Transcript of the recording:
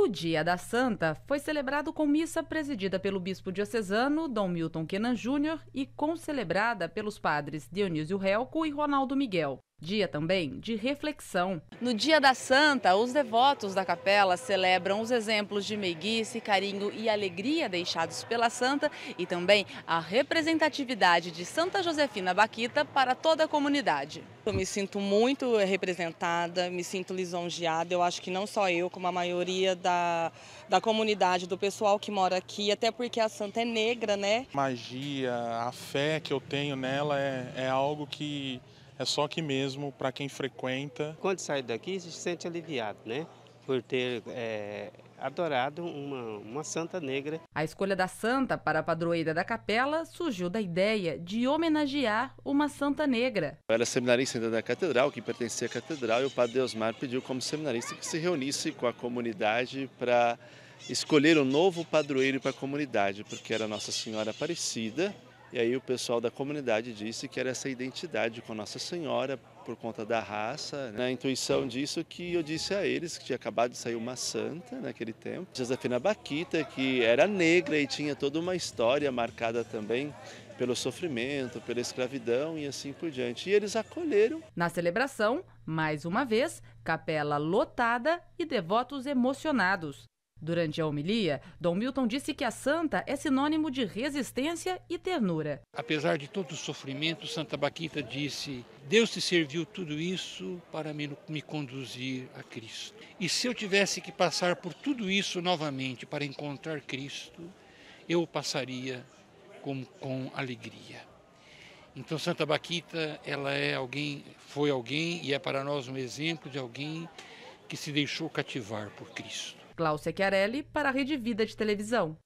O Dia da Santa foi celebrado com missa presidida pelo bispo diocesano Dom Milton Kenan Júnior e concelebrada pelos padres Dionísio Helco e Ronaldo Miguel. Dia também de reflexão. No Dia da Santa, os devotos da capela celebram os exemplos de meiguice, carinho e alegria deixados pela Santa e também a representatividade de Santa Josefina Baquita para toda a comunidade. Eu me sinto muito representada, me sinto lisonjeada. Eu acho que não só eu, como a maioria da, da comunidade, do pessoal que mora aqui, até porque a Santa é negra, né? A magia, a fé que eu tenho nela é, é algo que é só aqui mesmo para quem frequenta. Quando sai daqui, se sente aliviado, né? Por ter é, adorado uma, uma santa negra. A escolha da santa para a padroeira da capela surgiu da ideia de homenagear uma santa negra. Ela era seminarista da catedral, que pertencia à catedral, e o padre Osmar pediu como seminarista que se reunisse com a comunidade para escolher um novo padroeiro para a comunidade, porque era Nossa Senhora Aparecida, e aí o pessoal da comunidade disse que era essa identidade com Nossa Senhora por conta da raça. Na né? intuição disso que eu disse a eles que tinha acabado de sair uma santa naquele tempo, Josefina Baquita, que era negra e tinha toda uma história marcada também pelo sofrimento, pela escravidão e assim por diante. E eles acolheram. Na celebração, mais uma vez, capela lotada e devotos emocionados. Durante a homilia, Dom Milton disse que a santa é sinônimo de resistência e ternura. Apesar de todo o sofrimento, Santa Baquita disse: Deus te serviu tudo isso para me, me conduzir a Cristo. E se eu tivesse que passar por tudo isso novamente para encontrar Cristo, eu passaria com, com alegria. Então Santa Baquita, ela é alguém, foi alguém e é para nós um exemplo de alguém que se deixou cativar por Cristo. Glaucia Chiarelli para a Rede Vida de Televisão.